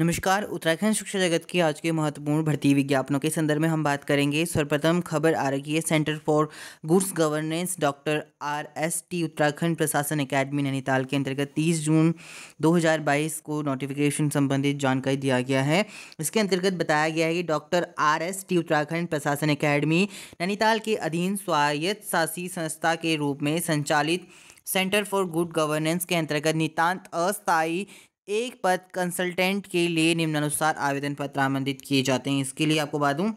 नमस्कार उत्तराखंड शिक्षा जगत की आज के महत्वपूर्ण भर्ती विज्ञापनों के संदर्भ में हम बात करेंगे सर्वप्रथम खबर आ रही है centre for goods governance doctor R S T Uttarakhand प्रशासन एकेडमी नैनीताल के अंतर्गत 30 जून 2022 को नोटिफिकेशन संबंधित जानकारी दिया गया है इसके अंतर्गत बताया गया है कि doctor R S T Uttarakhand प्रशासन अकेडमी नैनीताल के अधीन स्वायत्त शासी संस्था के रूप में संचालित सेंटर फॉर गुड गवर्नेंस के अंतर्गत नितांत अस्थायी एक पद कंसल्टेंट के लिए निम्नानुसार आवेदन पत्र आमंत्रित किए जाते हैं इसके लिए आपको बता दूँ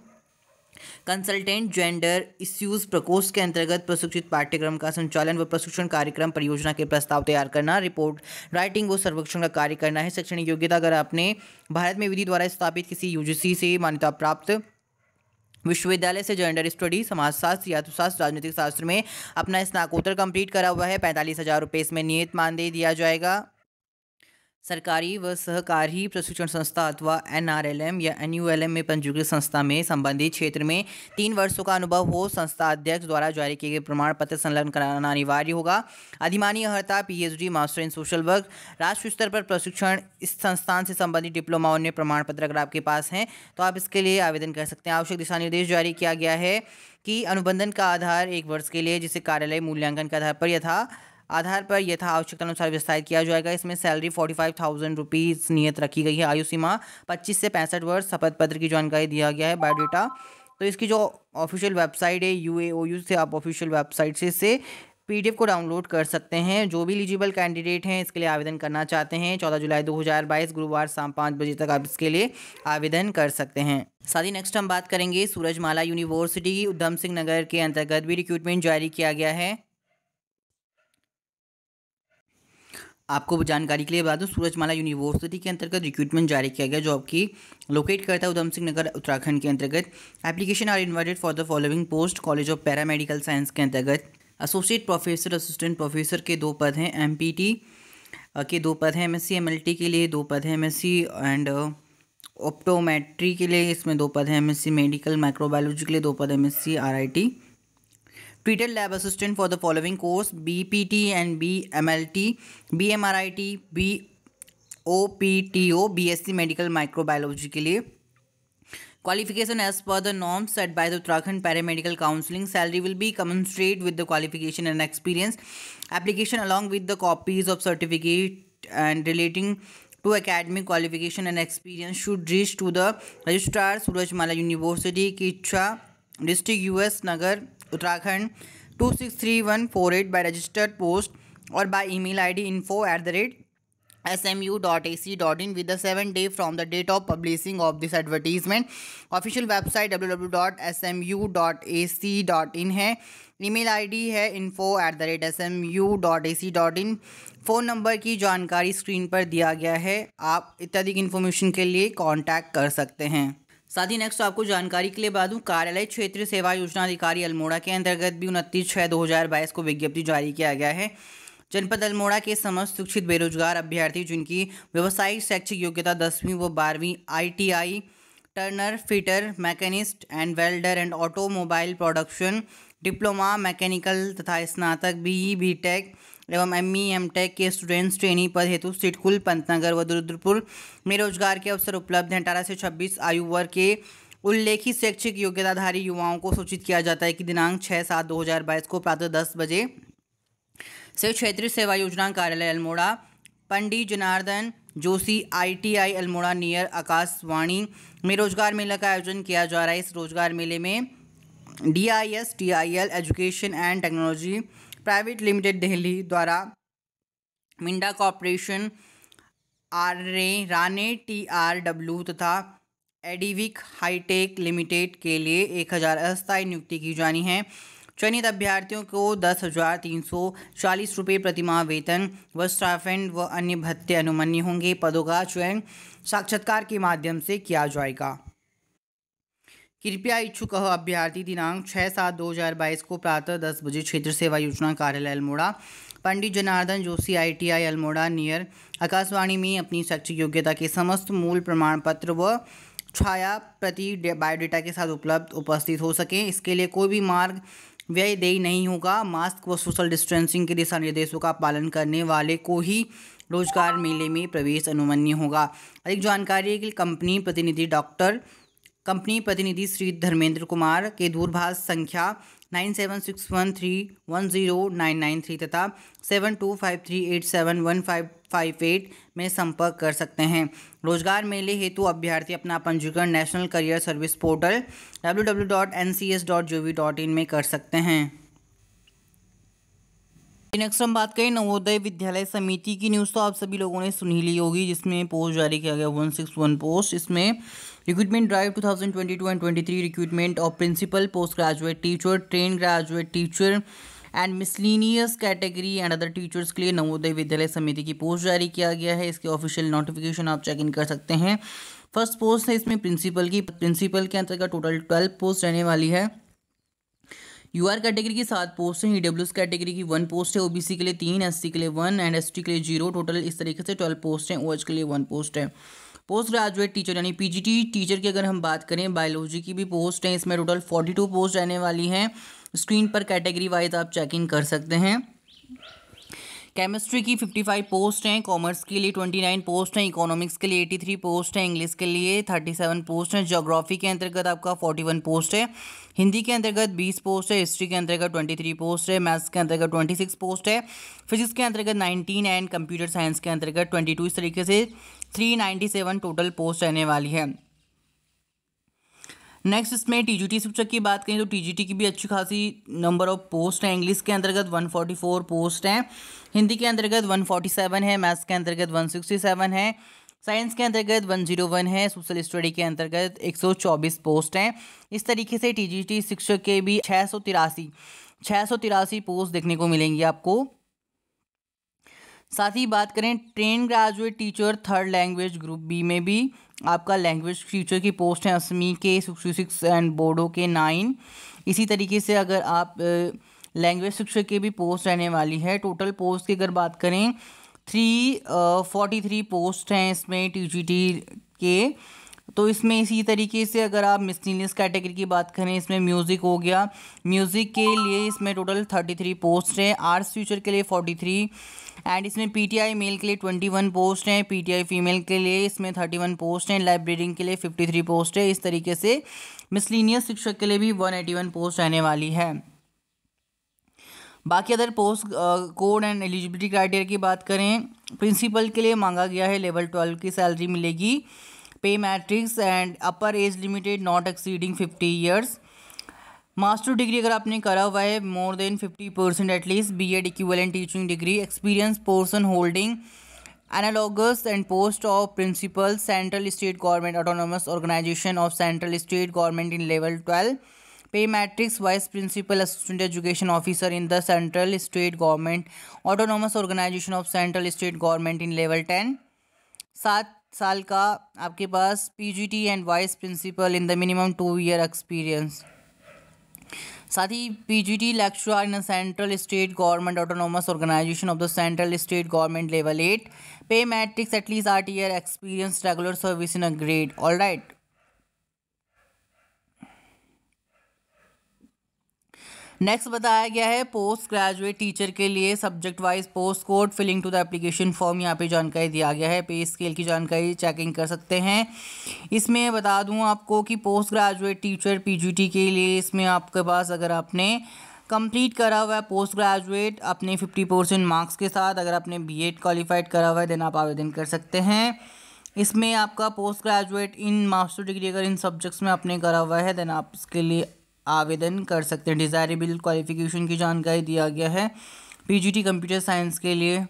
कंसल्टेंट जेंडर इश्यूज प्रकोष्ठ के अंतर्गत प्रशिक्षित पाठ्यक्रम का संचालन व प्रशिक्षण कार्यक्रम परियोजना के प्रस्ताव तैयार करना रिपोर्ट राइटिंग व सर्वेक्षण का कार्य करना है शैक्षणिक योग्यता अगर आपने भारत में विधि द्वारा स्थापित किसी यूजीसी से मान्यता प्राप्त विश्वविद्यालय से जेंडर स्टडी समाजशास्त्र यात्रुशास्त्र राजनीतिक शास्त्र में अपना स्नाकोत्तर कंप्लीट करा हुआ है पैंतालीस हज़ार रुपये इसमें नियत मानदेय दिया जाएगा सरकारी व सहकारी प्रशिक्षण संस्था अथवा एनआरएलएम या एनयूएलएम में पंजीकृत संस्था में संबंधित क्षेत्र में तीन वर्षों का अनुभव हो संस्था अध्यक्ष द्वारा जारी किए गए प्रमाण पत्र संलग्न कराना अनिवार्य होगा अधिमानी अहर्ता PhD master in social work राष्ट्रीय स्तर पर प्रशिक्षण इस संस्थान से संबंधित डिप्लोमा अन्य प्रमाण पत्र अगर आपके पास हैं तो आप इसके लिए आवेदन कर सकते हैं आवश्यक दिशा निर्देश जारी किया गया है कि अनुबंधन का आधार एक वर्ष के लिए जिसे कार्यालय मूल्यांकन के आधार पर यथा आधार पर यथा आवश्यकतानुसार विस्तारित किया जाएगा इसमें salary forty five thousand rupees नियत रखी गई है आयु सीमा पच्चीस से पैंसठ वर्ष शपथ पत्र की जानकारी दिया गया है बायोडेटा तो इसकी जो ऑफिशियल वेबसाइट है यू से आप ऑफिशियल वेबसाइट से, डी पीडीएफ को डाउनलोड कर सकते हैं जो भी एलिजिबल कैंडिडेट हैं इसके लिए आवेदन करना चाहते हैं चौदह जुलाई 2022 गुरुवार शाम पाँच बजे तक आप इसके लिए आवेदन कर सकते हैं साथ ही नेक्स्ट हम बात करेंगे सूरजमाला यूनिवर्सिटी उधम सिंह नगर के अंतर्गत भी रिक्रूटमेंट जारी किया गया है आपको जानकारी के लिए बता दूँ सूरजमाला यूनिवर्सिटी के अंतर्गत रिक्रूटमेंट जारी किया गया जो आपकी लोकेट करता है उधम सिंह नगर उत्तराखंड के अंतर्गत application are invited for the following post college of paramedical science के अंतर्गत एसोसिएट प्रोफेसर असिस्टेंट प्रोफेसर के दो पद हैं एम के दो पद हैं एम एस के लिए दो पद हैं एम एंड ऑप्टोमेट्री के लिए इसमें दो पद हैं एम मेडिकल माइक्रोबायोलॉजी के लिए दो पद M S C tutor lab assistant for the following course B P T and B M L T B M R I T B O P T O B S C medical microbiology के लिए qualification as per the norm set by the Uttarakhand paramedical counselling salary will be commensurate with the qualification and experience application along with the copies of certificate and relating to academic qualification and experience should reach to the registrar Surajmala university की इच्छा district U S Nagar Uttarakhand two six three one four eight by registered post और by email ID info at the rate S M U dot dot A C in with the seven day from the date of publishing of this advertisement official website W W dot dot dot S M U A C in है email I D है info at the rate S M U dot A C dot in phone number की जानकारी screen पर दिया गया है आप इत्यादि इन्फॉर्मेशन के लिए कॉन्टैक्ट कर सकते हैं साथ ही नेक्स्ट तो आपको जानकारी के लिए बता दूं कार्यालय क्षेत्रीय सेवा योजना अधिकारी अल्मोड़ा के अंतर्गत भी उनतीस छः दो हज़ार बाईस को विज्ञप्ति जारी किया गया है जनपद अल्मोड़ा के समस्त शिक्षित बेरोजगार अभ्यर्थी जिनकी व्यवसायिक शैक्षिक योग्यता दसवीं व बारहवीं I turner fitter machinist and welder and automobile production diploma mechanical तथा स्नातक बी ई बी टेक एवं एम ई एम टेक के स्टूडेंट्स ट्रेनिंग पद हेतु सिटकुल पंतनगर व दुरुद्रपुर में रोजगार के अवसर उपलब्ध हैं अठारह से छब्बीस आयु वर्ग के उल्लेखित शैक्षिक योग्यताधारी युवाओं को सूचित किया जाता है कि दिनांक छः सात दो हज़ार बाईस को प्रातः दस बजे से क्षेत्रीय सेवा योजना कार्यालय अल्मोड़ा पंडित जनार्दन जोशी आईटीआई अल्मोड़ा नियर आकाशवाणी में रोजगार मेला का आयोजन किया जा रहा है इस रोजगार मेले में D I S T I L education and technology private limited Delhi द्वारा मिंडा कॉरपोरेशन आर रे राने टी आर डब्ल्यू तथा एडिविक हाईटेक लिमिटेड के लिए एक हज़ार अस्थायी नियुक्ति की जानी है चयनित अभ्यर्थियों को दस हज़ार तीन सौ चालीस रुपये प्रतिमाह वेतन व स्टाफेंड व अन्य भत्ते अनुमन्य होंगे पदों का चयन साक्षात्कार के माध्यम से किया जाएगा कृपया इच्छुक अभ्यर्थी दिनांक छः सात दो हज़ार बाईस को प्रातः दस बजे क्षेत्र सेवा योजना कार्यालय अल्मोड़ा पंडित जनार्दन जोशी आईटीआई अल्मोड़ा नियर आकाशवाणी में अपनी शैक्षिक योग्यता के समस्त मूल प्रमाण पत्र व छाया प्रति बायोडेटा के साथ उपलब्ध उपस्थित हो सकें इसके लिए कोई भी मार्ग व्यय देय नहीं होगा मास्क व सोशल डिस्टेंसिंग के दिशा निर्देशों का पालन करने वाले को ही रोजगार मेले में प्रवेश अनुमन्य होगा अधिक जानकारी के लिए कंपनी प्रतिनिधि डॉक्टर कंपनी प्रतिनिधि श्री धर्मेंद्र कुमार के दूरभाष संख्या nine seven six one three one zero nine nine three तथा seven two five three eight seven one five five eight में संपर्क कर सकते हैं रोजगार मेले हेतु अभ्यर्थी अपना पंजीकरण national career service portal W W dot N C S G V dot in में कर सकते हैं नेक्स्ट हम बात करें नवोदय विद्यालय समिति की न्यूज़ तो आप सभी लोगों ने सुनी ली होगी जिसमें पोस्ट जारी किया गया वन सिक्स वन पोस्ट इसमें recruitment drive 2022 and twenty three recruitment और principal post graduate teacher train graduate teacher and miscellaneous category and other teachers के लिए नवोदय विद्यालय समिति की पोस्ट जारी किया गया है इसके ऑफिशियल नोटिफिकेशन आप चेक इन कर सकते हैं फर्स्ट पोस्ट है इसमें प्रिंसिपल की प्रिंसिपल के अंतर्गत टोटल ट्वेल्व पोस्ट रहने वाली है यू आर कैटेगरी की सात पोस्ट हैं ई डब्ल्यू एस कैटेगरी की वन पोस्ट है ओबीसी के लिए तीन सी के लिए वन एंड टी के लिए जीरो टोटल इस तरीके से ट्वेल्व पोस्ट हैं एच के लिए वन पोस्ट है पोस्ट ग्रेजुएट टीचर यानी पीजीटी टीचर की अगर हम बात करें बायोलॉजी की भी पोस्ट हैं इसमें टोटल फोर्टी टू पोस्ट रहने वाली हैं स्क्रीन पर कैटेगरी वाइज आप चेक इन कर सकते हैं केमिस्ट्री की 55 पोस्ट हैं कॉमर्स के लिए 29 पोस्ट हैं इकोनॉमिक्स के लिए 83 पोस्ट हैं इंग्लिश के लिए 37 पोस्ट हैं जोग्राफी के अंतर्गत आपका 41 पोस्ट है हिंदी के अंतर्गत 20 पोस्ट है हिस्ट्री के अंतर्गत 23 पोस्ट है मैथ्स के अंतर्गत 26 पोस्ट है फिजिक्स के अंतर्गत 19 एंड कंप्यूटर साइंस के अंतर्गत 22 इस तरीके से 397 टोटल पोस्ट रहने वाली है नेक्स्ट इसमें टी जी टी शिक्षक की बात करें तो टी जी टी की भी अच्छी खासी नंबर ऑफ पोस्ट हैं इंग्लिश के अंतर्गत 144 पोस्ट हैं हिंदी के अंतर्गत 147 है मैथ्स के अंतर्गत 167 है साइंस के अंतर्गत 101 है सोशल स्टडी के अंतर्गत 124 पोस्ट हैं इस तरीके से टी जी टी शिक्षक के भी छः सौ तिरासी छः सौ तिरासी पोस्ट देखने को मिलेंगी आपको साथ ही बात करें train graduate teacher third language group B में भी आपका लैंग्वेज टीचर की पोस्ट है असमी के सिक्सटी सिक्स एंड बोडो के नाइन इसी तरीके से अगर आप लैंग्वेज शिक्षक के भी पोस्ट रहने वाली है टोटल पोस्ट की अगर बात करें थ्री फोर्टी थ्री पोस्ट हैं इसमें टी के तो इसमें इसी तरीके से अगर आप मिसलिनियस कैटेगरी की बात करें इसमें म्यूज़िक हो गया म्यूज़िक के लिए इसमें टोटल थर्टी थ्री पोस्ट हैं आर्ट्स फ्यूचर के लिए फोर्टी थ्री एंड इसमें पीटीआई मेल के लिए ट्वेंटी वन पोस्ट हैं पीटीआई फीमेल के लिए इसमें थर्टी वन पोस्ट हैं लाइब्रेरिंग के लिए फिफ्टी थ्री पोस्ट है इस तरीके से मिसलिनियस शिक्षक के लिए भी वन एटी वन पोस्ट रहने वाली है बाकी other post code and eligibility criteria की बात करें प्रिंसिपल के लिए मांगा गया है लेवल ट्वेल्व की सैलरी मिलेगी pay matrix and upper age limited not exceeding 50 years Master degree, अगर आपने करा हुआ है more than 50 percent at least, Ed equivalent teaching degree, experience person holding analogous and post of principal central state government autonomous organization of central state government in level 12 pay matrix vice principal assistant education officer in the central state government autonomous organization of central state government in level 10 सात साल का आपके पास PGT and vice principal in the minimum two year experience साथ ही P G T lecturer in central state government autonomous organisation of the central state government level at pay matrix at least eight year experience regular service in a grade all right next बताया गया है post graduate teacher के लिए subject wise post code filling to the application form यहाँ पे जानकारी दिया गया है पे स्केल की जानकारी चेकिंग कर सकते हैं इसमें बता दूँ आपको कि पोस्ट ग्रेजुएट टीचर पी के लिए इसमें आपके पास अगर आपने कंप्लीट करा हुआ है पोस्ट ग्रेजुएट अपने 50 परसेंट मार्क्स के साथ अगर आपने बी एड क्वालिफाइड करा हुआ है देन आप आवेदन कर सकते हैं इसमें आपका post graduate in master degree अगर इन सब्जेक्ट्स में आपने करा हुआ है देन आप इसके लिए आवेदन कर सकते हैं डिज़ायरेबल क्वालिफिकेशन की जानकारी दिया गया है पीजीटी कंप्यूटर साइंस के लिए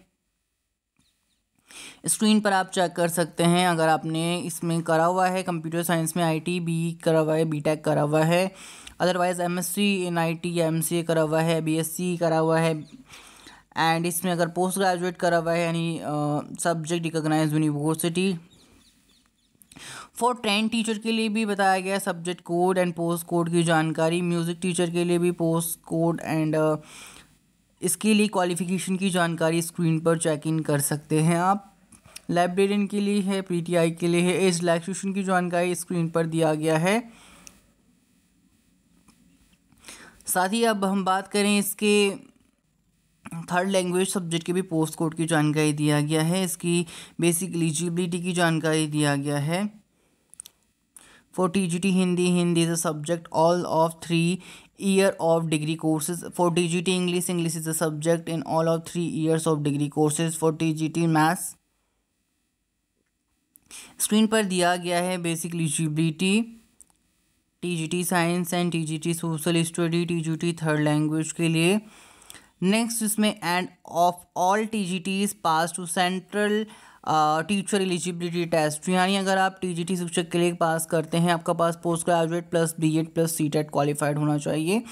स्क्रीन पर आप चेक कर सकते हैं अगर आपने इसमें करा हुआ है कंप्यूटर साइंस में आईटी बी e करा हुआ है बीटेक करा हुआ है अदरवाइज़ एमएससी इन आईटी या एमसीए करा हुआ है बीएससी करा हुआ है एंड इसमें अगर पोस्ट ग्रेजुएट करा हुआ है यानी subject recognise university for trained teacher के लिए भी बताया गया subject code and post code की जानकारी म्यूज़िक टीचर के लिए भी पोस्ट कोड एंड इसके लिए क्वालिफिकेशन की जानकारी स्क्रीन पर चेक इन कर सकते हैं आप लाइब्रेरियन के लिए है पीटीआई के लिए है एज रिलैक्सेशन की जानकारी स्क्रीन पर दिया गया है साथ ही अब हम बात करें इसके थर्ड लैंग्वेज सब्जेक्ट के भी पोस्ट कोड की जानकारी दिया गया है इसकी बेसिक एलिजिबिलिटी की जानकारी दिया गया है for T G T Hindi Hindi is a subject all of three year of degree courses for T G T English English is a subject in all of three years of degree courses for T G T maths screen पर दिया गया है basic eligibility T G T science and T G T social study T G T third language के लिए next इसमें and of all T G Ts pass to central teacher eligibility test यानी अगर आप टी जी टी शिक्षक के लिए पास करते हैं आपका pass post graduate plus B Ed plus C TET qualified होना चाहिए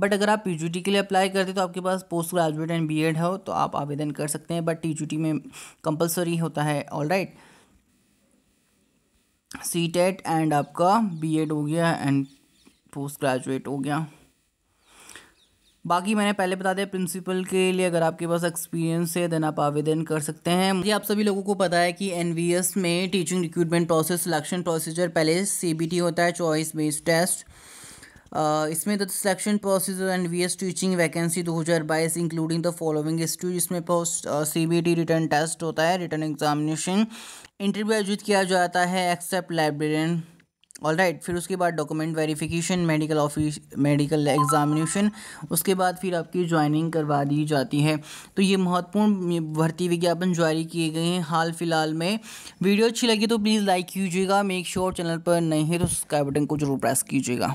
बट अगर आप पी जी टी के लिए अप्लाई करते तो आपके पास post graduate and B Ed हो तो आप आवेदन कर सकते हैं बट टी जी टी में कंपलसरी होता है all right C TET and आपका बी एड हो गया एंड पोस्ट ग्रेजुएट हो गया बाकी मैंने पहले बता दिया प्रिंसिपल के लिए अगर आपके पास एक्सपीरियंस है देन आप आवेदन कर सकते हैं मुझे आप सभी लोगों को पता है कि एन में teaching recruitment process selection procedure पहले सी होता है चॉइस बेस्ड टेस्ट Uh, इसमें the selection procedure and V S teaching vacancy दो हज़ार बाईस इंक्लूडिंग द फॉलोइंग स्टू जिसमें post C B T written test होता है रिटर्न एग्जामिनेशन इंटरव्यू आयोजित किया जाता है एक्सेप्ट लाइब्रेरियन ऑल राइट फिर उसके बाद document verification medical office medical examination उसके बाद फिर आपकी ज्वाइनिंग करवा दी जाती है तो ये महत्वपूर्ण भर्ती विज्ञापन जारी किए गए हैं हाल फिलहाल में वीडियो अच्छी लगी तो प्लीज़ लाइक कीजिएगा मेक श्योर चैनल पर नहीं है तो सब्सक्राइब बटन को जरूर प्रेस कीजिएगा